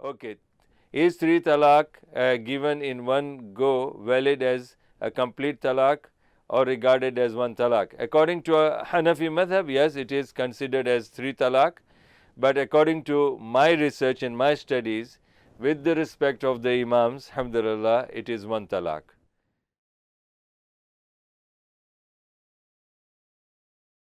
Okay. Is 3 talaq uh, given in one go valid as a complete talaq or regarded as one talaq? According to a Hanafi madhab, yes, it is considered as 3 talaq, but according to my research and my studies, with the respect of the Imams, alhamdulillah, it is one talaq.